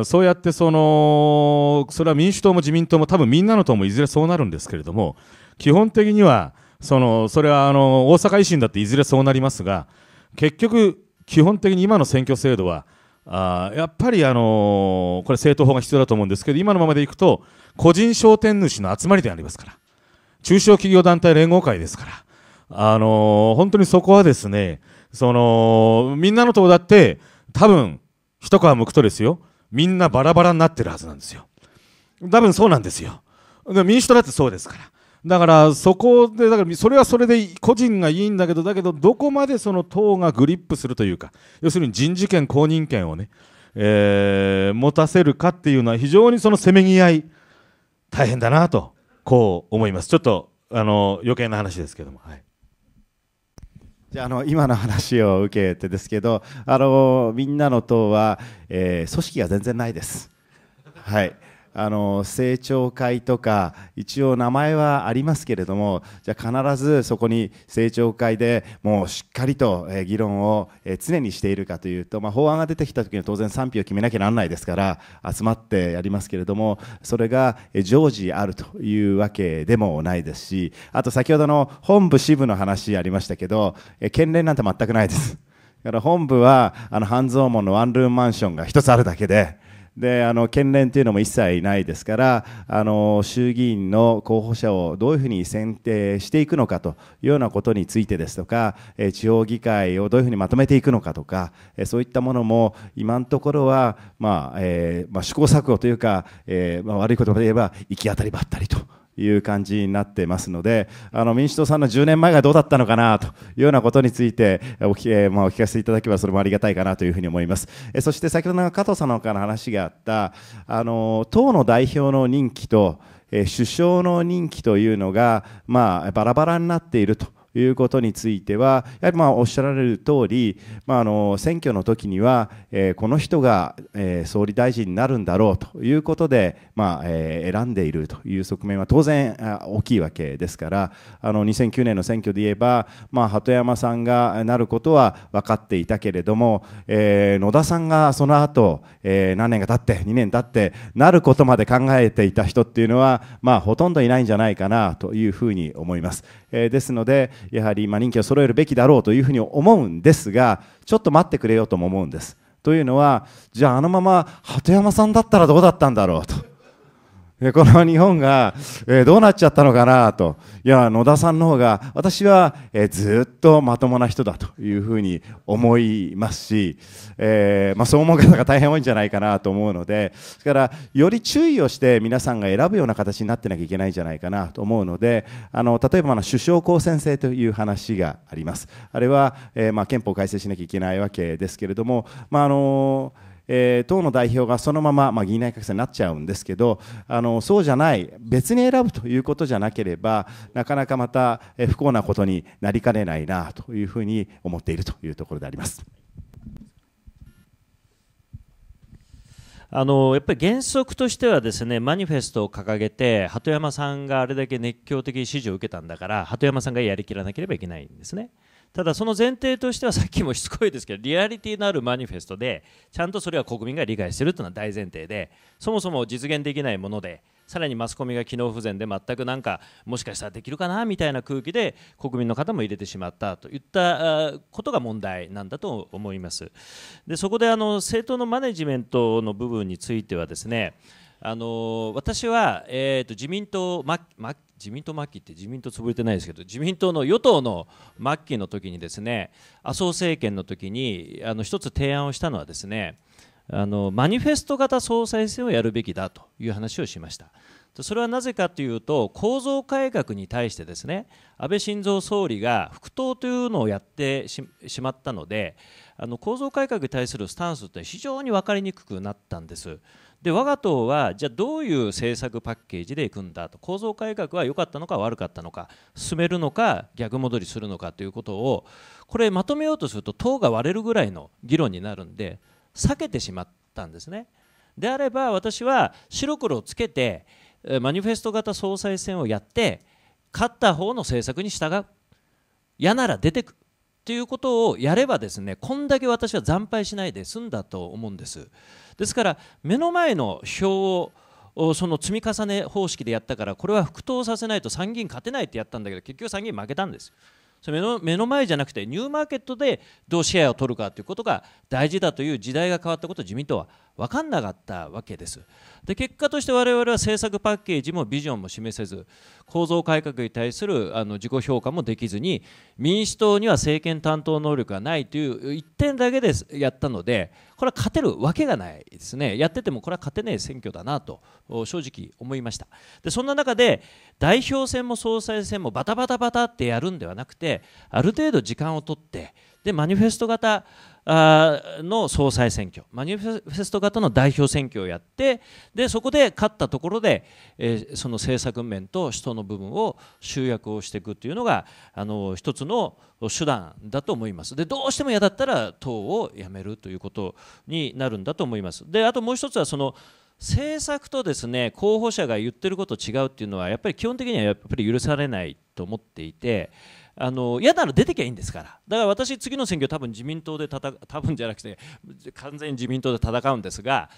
そうやってそのそれは民主党も自民党も多分みんなの党もいずれそうなるんですけれども基本的にはそのそれはあの大阪維新だっていずれそうなりますが結局基本的に今の選挙制度はあやっぱり、あのー、これ正当法が必要だと思うんですけど今のままでいくと個人商店主の集まりでありますから中小企業団体連合会ですから、あのー、本当にそこはですねそのみんなの党だって多分一皮むくとですよみんなバラバラになってるはずなんですよ多分そうなんですよ民主党だってそうですからだからそこでだからそれはそれで個人がいいんだけどだけどどこまでその党がグリップするというか要するに人事権公認権をね、えー、持たせるかっていうのは非常にそのせめぎ合い大変だなとこう思いますちょっとあの余計な話ですけども。はいじゃあの今の話を受けてですけどあのみんなの党は、えー、組織が全然ないです。はいあの政調会とか一応名前はありますけれどもじゃあ必ずそこに政調会でもうしっかりと議論を常にしているかというと、まあ、法案が出てきた時には当然賛否を決めなきゃならないですから集まってやりますけれどもそれが常時あるというわけでもないですしあと先ほどの本部支部の話ありましたけど県連なんて全くないです。だから本部はあの半蔵門のワンルームマンションが1つあるだけでであの県連というのも一切ないですからあの衆議院の候補者をどういうふうに選定していくのかというようなことについてですとか、え地方議会をどういうふうにまとめていくのかとか、えそういったものも今のところは、まあえー、まあ、試行錯誤というか、えー、まあ、悪い言葉で言えば行き当たりばったりと。いう感じになってますので、あの民主党さんの10年前がどうだったのかなというようなことについてお聞,、えまあ、お聞かせいただければそれもありがたいかなというふうに思います。えそして先ほどの加藤さんのから話があったあの党の代表の任期と、え首相の任期というのが、まあ、バラバラになっていると。ということについては、やはりまあおっしゃられる通り、まあ、あ選挙の時には、えー、この人が、えー、総理大臣になるんだろうということで、まあえー、選んでいるという側面は当然大きいわけですから、あの2009年の選挙で言えば、まあ、鳩山さんがなることは分かっていたけれども、えー、野田さんがその後、えー、何年か経って、2年経って、なることまで考えていた人っていうのは、まあ、ほとんどいないんじゃないかなというふうに思います。えー、ですのでやはりまあ任期を揃えるべきだろうというふうに思うんですがちょっと待ってくれよとも思うんです。というのはじゃああのまま鳩山さんだったらどうだったんだろうと。でこの日本が、えどうなっちゃったのかなといや野田さんの方が私は、えずっとまともな人だというふうに思いますし、えー、まあ、そう思う方が大変多いんじゃないかなと思うのでですからより注意をして皆さんが選ぶような形になってなきゃいけないんじゃないかなと思うのであの例えばあの首相公選制という話がありますあれは、えまあ、憲法改正しなきゃいけないわけですけれども、まあのえー、党の代表がそのまま、まあ、議員内閣制になっちゃうんですけどあのそうじゃない別に選ぶということじゃなければなかなかまた不幸なことになりかねないなというふうに思っているというところであります。あのやっぱり原則としてはですねマニフェストを掲げて鳩山さんがあれだけ熱狂的支持を受けたんだから鳩山さんがやりきらなければいけないんですね。ただその前提としてはさっきもしつこいですけどリアリティのあるマニフェストでちゃんとそれは国民が理解してるというのは大前提でそもそも実現できないものでさらにマスコミが機能不全で全くなんかもしかしたらできるかなみたいな空気で国民の方も入れてしまったといったことが問題なんだと思いますでそこであの政党のマネジメントの部分についてはですねあの私は、えと自民党末自民党末期って自民党潰れてないですけど自民党の与党の末期の時にですね麻生政権の時にあの一つ提案をしたのはですねあのマニフェスト型総裁選をやるべきだという話をしました。それはなぜかというと構造改革に対してですね安倍晋三総理が復党というのをやってしまったのであの構造改革に対するスタンスって非常に分かりにくくなったんです。で我が党はじゃあどういう政策パッケージでいくんだと構造改革は良かったのか悪かったのか進めるのか逆戻りするのかということをこれまとめようとすると党が割れるぐらいの議論になるんで避けてしまったんですね。であれば私は白黒をつけてマニフェスト型総裁選をやって勝った方の政策に従う嫌なら出てくということをやればですねこんだけ私は惨敗しないで済んだと思うんですですから目の前の票をその積み重ね方式でやったからこれは復党させないと参議院勝てないってやったんだけど結局参議院負けたんですそれ目の目の前じゃなくてニューマーケットでどうシェアを取るかということが大事だという時代が変わったことを自民党は分かんなかったわけです。で結果として我々は政策パッケージもビジョンも示せず構造改革に対するあの自己評価もできずに民主党には政権担当能力がないという1点だけでやったのでこれは勝てるわけがないですねやっててもこれは勝てない選挙だなと正直思いましたでそんな中で代表選も総裁選もバタバタバタってやるんではなくてある程度時間を取ってでマニフェスト型の総裁選挙マニフェスト型の代表選挙をやってでそこで勝ったところで、えー、その政策面と人の部分を集約をしていくというのがあの一つの手段だと思いますでどうしても嫌だったら党を辞めるということになるんだと思いますであともう一つはその政策とですね候補者が言ってること違うっていうのはやっぱり基本的にはやっぱり許されないと思っていて。あの嫌なら出てきゃいいんですからだから私次の選挙多分自民党で戦多分じゃなくて完全に自民党で戦うんですが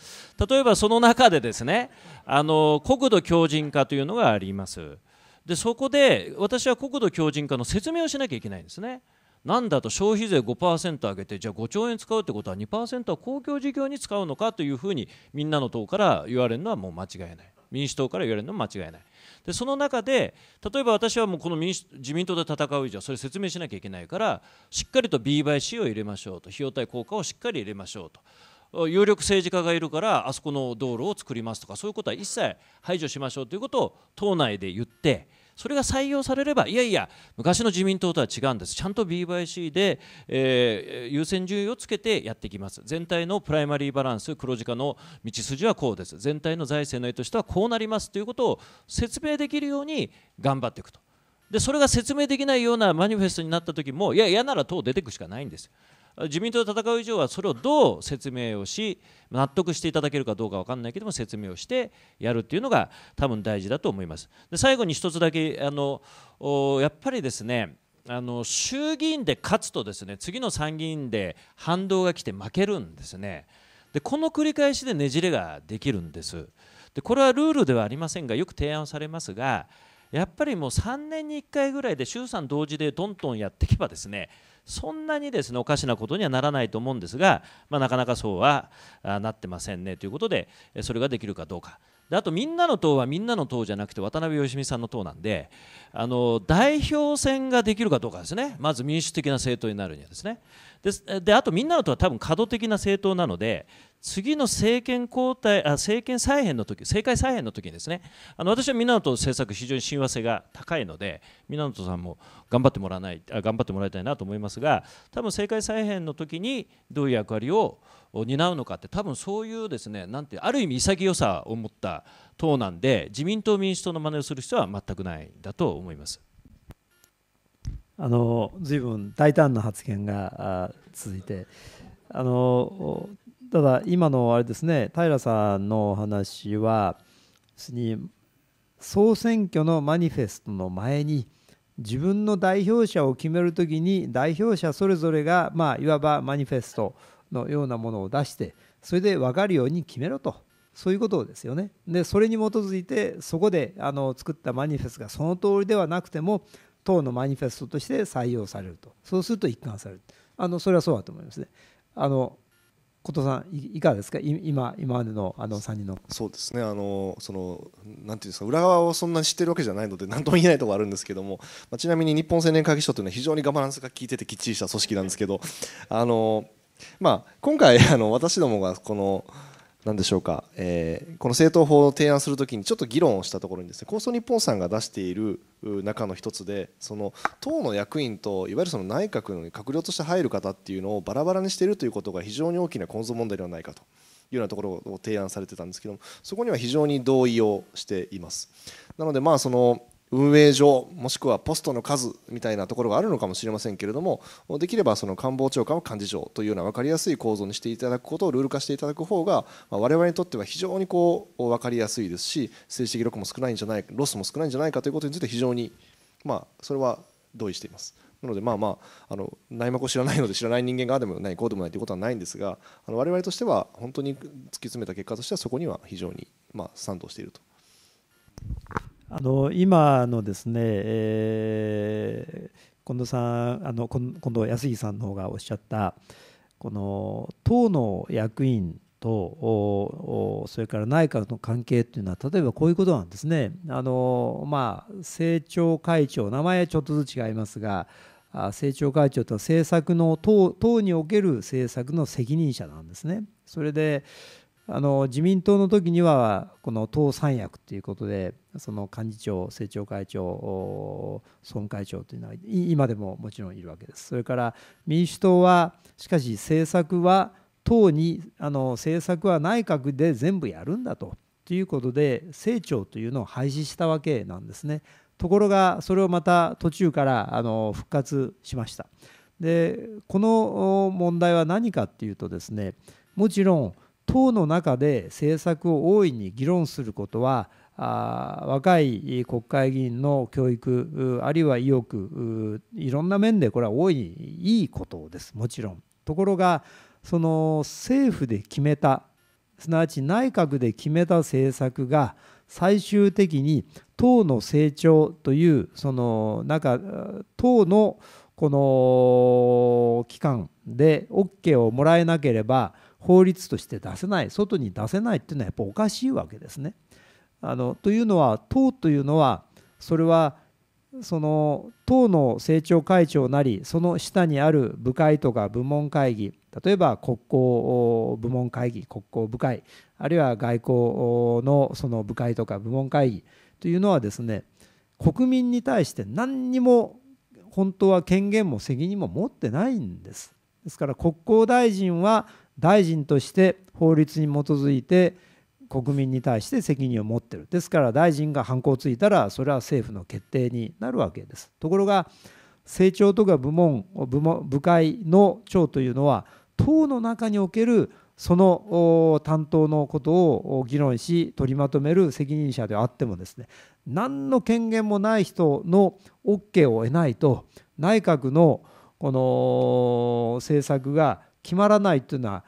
例えばその中でですねあの国土強靭化というのがありますでそこで私は国土強靭化の説明をしなきゃいけないんですねなんだと消費税5%上げてじゃあ5兆円使うってことは2%は公共事業に使うのかというふうにみんなの党から言われるのはもう間違いない民主党から言われるのは間違いないでその中で例えば私はもうこの民主自民党で戦う以上それ説明しなきゃいけないからしっかりと B バ C を入れましょうと費用対効果をしっかり入れましょうと。有力政治家がいるからあそこの道路を作りますとかそういうことは一切排除しましょうということを党内で言ってそれが採用されればいやいや昔の自民党とは違うんですちゃんと BYC で、えー、優先順位をつけてやってきます全体のプライマリーバランス黒字化の道筋はこうです全体の財政の意図としてはこうなりますということを説明できるように頑張っていくとでそれが説明できないようなマニフェストになった時もいや嫌なら党出ていくしかないんです自民党と戦う以上はそれをどう説明をし納得していただけるかどうか分からないけども説明をしてやるというのが多分大事だと思います。で最後に一つだけあのやっぱりですねあの衆議院で勝つとですね次の参議院で反動が来て負けるんですね。でこの繰り返しでねじれができるんです。でこれはルールではありませんがよく提案されますがやっぱりもう3年に1回ぐらいで衆参同時でどんどんやっていけばですねそんなにですねおかしなことにはならないと思うんですが、まあ、なかなかそうはなってませんねということでそれができるかどうか。であとみんなの党はみんなの党じゃなくて渡辺良美さんの党なんであの代表選ができるかどうかですねまず民主的な政党になるにはですねでであとみんなのとは多分過度的な政党なので次の政権交代あ政権再編の時政界再編の時にですねあの私はみんなのと政策非常に親和性が高いのでみんなのとさんも頑張ってもらわないあ頑張ってもらいたいなと思いますが多分政界再編の時にどういう役割を担うのかって多分そういうですねなんてある意味潔さを持った党なんで自民党民主党の真似をする必要は全くないんだと思います。あの随分大胆な発言が続いてあのただ今のあれですね平さんのお話はに総選挙のマニフェストの前に自分の代表者を決めるときに代表者それぞれが、まあ、いわばマニフェストのようなものを出してそれで分かるように決めろとそういうことですよね。でそれに基づいてそこであの作ったマニフェストがその通りではなくても党のマニフェストとして採用されるとそうすると一貫されるあのそれはそうだと思いますね。あの琴さんいかがですか今今までのあの3人のそうですねあのそのなんていうんですか裏側をそんなに知ってるわけじゃないので何とも言えないところあるんですけども、まあ、ちなみに日本青年会議所というのは非常にガバナンスが効いててきっちりした組織なんですけどあのまあ今回あの私どもがこの何でしょうか、えー、この政党法を提案するときにちょっと議論をしたところにですね構想日本さんが出している中の一つでその党の役員といわゆるその内閣の閣僚として入る方っていうのをバラバラにしているということが非常に大きな構造問題ではないかと。いうようなところを提案されてたんですけどもそこには非常に同意をしていますなのでまあその運営上もしくはポストの数みたいなところがあるのかもしれませんけれどもできればその官房長官は幹事長というような分かりやすい構造にしていただくことをルール化していただく方が我々にとっては非常にこう分かりやすいですし政治的ロスも少ないんじゃないかロスも少ないんじゃないかということについて非常にまあそれは同意しています。なのでまあまああの内幕を知らないので知らない人間があでもないこうでもないということはないんですがあの我々としては本当に突き詰めた結果としてはそこには非常にまあ賛同していると。あの今のですね、えー、近藤さんあの近藤康さんの方がおっしゃったこの党の役員とそれから内閣の関係というのは例えばこういうことなんですね。あのまあ、政調会長名前はちょっとずつ違いますが政調会長とは政策の党における政策の責任者なんですね。それであの自民党の時にはこの党三役ということでその幹事長、政調会長、総務会長というのは今でももちろんいるわけです。それから民主党はしかし政策は党にあの政策は内閣で全部やるんだとということで政調というのを廃止したわけなんですね。ところがそれをまた途中からあの復活しました。でこの問題は何かっていうとですねもちろん党の中で政策を大いに議論することは若い国会議員の教育あるいは意欲いろんな面でこれは大いにいいことですもちろん。ところがその政府で決めたすなわち内閣で決めた政策が最終的に党の成長というその中党のこの期間で OK をもらえなければ法律として出せない外に出せないっていうのはやっぱおかしいわけですね。あのというのは党というのはそれはその党の政調会長なりその下にある部会とか部門会議例えば国交部門会議国交部会あるいは外交のその部会とか部門会議というのはですね国民に対して何にも本当は権限も責任も持ってないんです。ですから国交大臣は大臣として法律に基づいて国民に対して責任を持ってるですから大臣がハンをついたらそれは政府の決定になるわけですところが政調とか部門部会の長というのは党の中におけるその担当のことを議論し取りまとめる責任者であってもですね何の権限もない人の OK を得ないと内閣のこの政策が決まらないというのは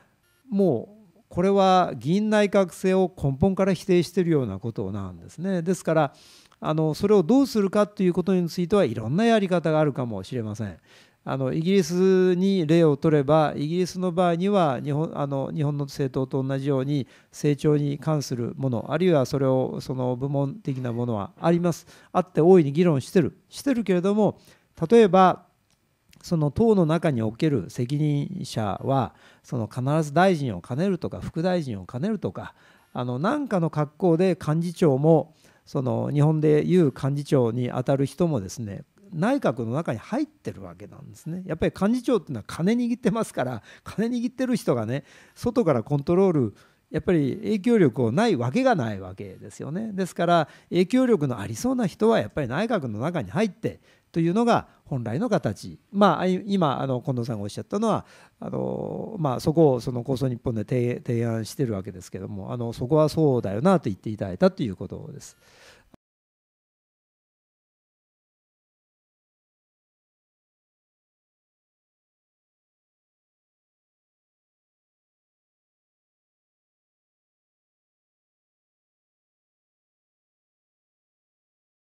もうこれは議員内閣制を根本から否定しているようなことなんですね。ですからあのそれをどうするかということについてはいろんなやり方があるかもしれません。あのイギリスに例を取ればイギリスの場合には日本あの日本の政党と同じように成長に関するものあるいはそれをその部門的なものはありますあって大いに議論してるしてるけれども例えばその党の中における責任者はその必ず大臣を兼ねるとか副大臣を兼ねるとかあの何かの格好で幹事長もその日本でいう幹事長にあたる人もですね内閣の中に入ってるわけなんですね。やっぱり幹事長っていうのは金握ってますから金握ってる人がね外からコントロールやっぱり影響力をないわけがないわけですよね。ですから影響力のありそうな人はやっぱり内閣の中に入ってというのが本来の形、まあ、今あの近藤さんがおっしゃったのはあの、まあ、そこをその構想日本で提案してるわけですけどもあのそこはそうだよなと言っていただいたということです。